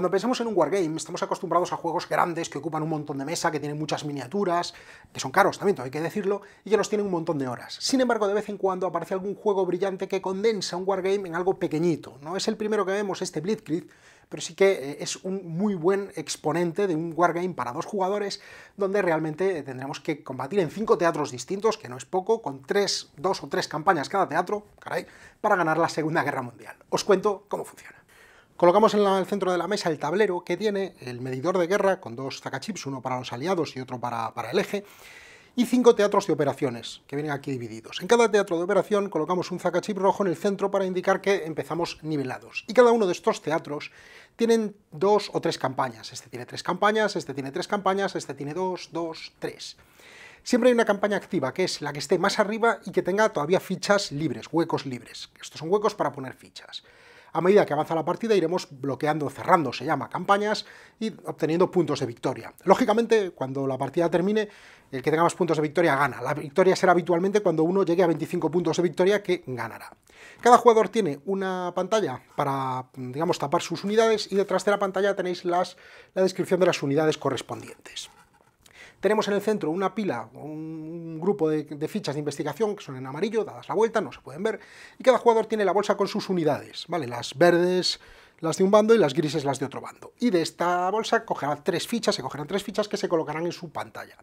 Cuando pensamos en un wargame, estamos acostumbrados a juegos grandes que ocupan un montón de mesa, que tienen muchas miniaturas, que son caros también, hay que decirlo, y que nos tienen un montón de horas. Sin embargo, de vez en cuando aparece algún juego brillante que condensa un wargame en algo pequeñito. No es el primero que vemos, este Blitzkrieg, pero sí que eh, es un muy buen exponente de un wargame para dos jugadores, donde realmente tendremos que combatir en cinco teatros distintos, que no es poco, con tres, dos o tres campañas cada teatro, caray, para ganar la Segunda Guerra Mundial. Os cuento cómo funciona. Colocamos en el centro de la mesa el tablero que tiene el medidor de guerra con dos zacachips, uno para los aliados y otro para, el eje, y cinco teatros de operaciones, que vienen aquí divididos. En cada teatro de operación colocamos un zacachip rojo en el centro para indicar que empezamos nivelados. Y cada uno de estos teatros tienen dos o tres campañas. Este tiene tres campañas, este tiene tres campañas, este tiene dos, dos, tres. Siempre hay una campaña activa, que es la que esté más arriba y que tenga todavía fichas libres, huecos libres. Estos son huecos para poner fichas. A medida que avanza la partida iremos bloqueando, cerrando, se llama, campañas y obteniendo puntos de victoria. Lógicamente, cuando la partida termine, el que tenga más puntos de victoria gana. La victoria será habitualmente cuando uno llegue a 25 puntos de victoria que ganará. Cada jugador tiene una pantalla para, digamos, tapar sus unidades y detrás de la pantalla tenéis las, la descripción de las unidades correspondientes. Tenemos en el centro una pila, un grupo de, fichas de investigación que son en amarillo, dadas la vuelta, no se pueden ver, y cada jugador tiene la bolsa con sus unidades, ¿vale? Las verdes las de un bando y las grises las de otro bando. Y de esta bolsa cogerá tres fichas, se cogerán tres fichas que se colocarán en su pantalla.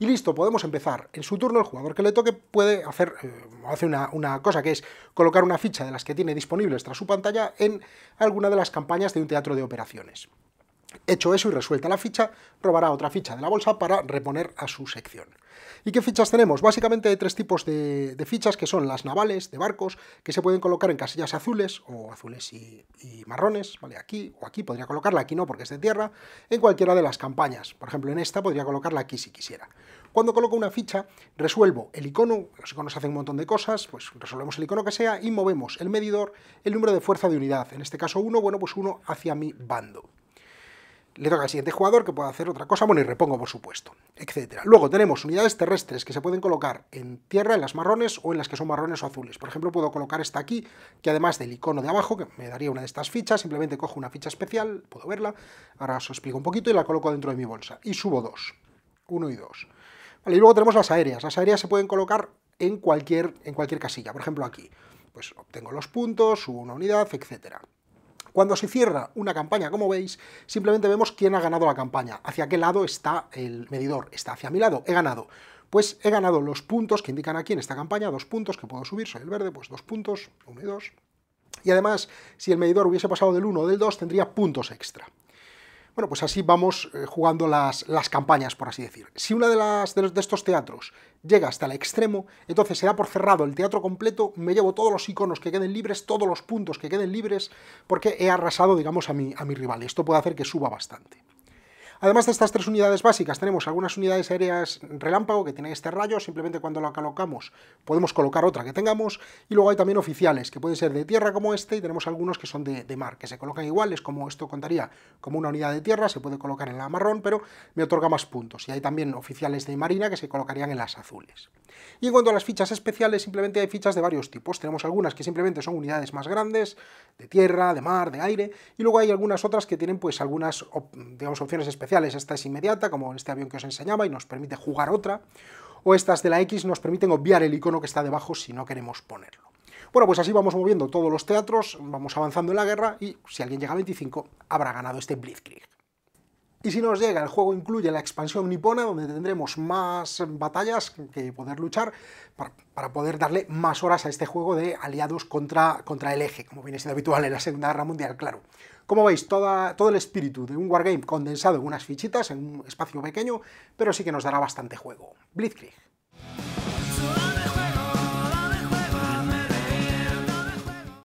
Y listo, podemos empezar. En su turno el jugador que le toque puede hacer, eh, hace una, cosa que es colocar una ficha de las que tiene disponibles tras su pantalla en alguna de las campañas de un teatro de operaciones. Hecho eso y resuelta la ficha, robará otra ficha de la bolsa para reponer a su sección. ¿Y qué fichas tenemos? Básicamente hay tres tipos de, fichas, que son las navales, de barcos, que se pueden colocar en casillas azules, o azules y, marrones, ¿vale? Aquí o aquí, podría colocarla aquí no porque es de tierra, en cualquiera de las campañas. Por ejemplo, en esta podría colocarla aquí si quisiera. Cuando coloco una ficha, resuelvo el icono, los iconos hacen un montón de cosas, pues resolvemos el icono que sea y movemos el medidor, el número de fuerza de unidad, en este caso uno, bueno, pues uno hacia mi bando le toca al siguiente jugador que pueda hacer otra cosa, bueno, y repongo, por supuesto, etcétera. Luego tenemos unidades terrestres que se pueden colocar en tierra, en las marrones o en las que son marrones o azules. Por ejemplo, puedo colocar esta aquí, que además del icono de abajo, que me daría una de estas fichas, simplemente cojo una ficha especial, puedo verla, ahora os explico un poquito, y la coloco dentro de mi bolsa. Y subo dos, uno y dos. y luego tenemos las aéreas. Las aéreas se pueden colocar en cualquier, en cualquier casilla, por ejemplo aquí. Pues obtengo los puntos, subo una unidad, etcétera. Cuando se cierra una campaña, como veis, simplemente vemos quién ha ganado la campaña, hacia qué lado está el medidor, está hacia mi lado, he ganado. Pues he ganado los puntos que indican aquí en esta campaña, dos puntos que puedo subir, soy el verde, pues dos puntos, uno y dos. Y además, si el medidor hubiese pasado del 1 o del 2, tendría puntos extra. Bueno, pues así vamos eh, jugando las, campañas, por así decir. Si uno de, las, de, estos teatros llega hasta el extremo, entonces será por cerrado el teatro completo, me llevo todos los iconos que queden libres, todos los puntos que queden libres, porque he arrasado, digamos, a mi, a mi rival. esto puede hacer que suba bastante. Además de estas tres unidades básicas, tenemos algunas unidades aéreas relámpago que tienen este rayo, simplemente cuando la colocamos podemos colocar otra que tengamos, y luego hay también oficiales, que pueden ser de tierra como este, y tenemos algunos que son de, mar, que se colocan iguales, como esto contaría como una unidad de tierra, se puede colocar en la marrón, pero me otorga más puntos, y hay también oficiales de marina que se colocarían en las azules. Y en cuanto a las fichas especiales, simplemente hay fichas de varios tipos, tenemos algunas que simplemente son unidades más grandes, de tierra, de mar, de aire, y luego hay algunas otras que tienen pues algunas, digamos, opciones especiales esta es inmediata, como en este avión que os enseñaba, y nos permite jugar otra, o estas de la X nos permiten obviar el icono que está debajo si no queremos ponerlo. Bueno, pues así vamos moviendo todos los teatros, vamos avanzando en la guerra, y si alguien llega a 25, habrá ganado este Blitzkrieg. Y si nos llega, el juego incluye la expansión nipona, donde tendremos más batallas que poder luchar para, poder darle más horas a este juego de aliados contra, contra el eje, como viene siendo habitual en la Segunda Guerra Mundial, claro. Como veis, todo el espíritu de un wargame condensado en unas fichitas, en un espacio pequeño, pero sí que nos dará bastante juego. Blitzkrieg.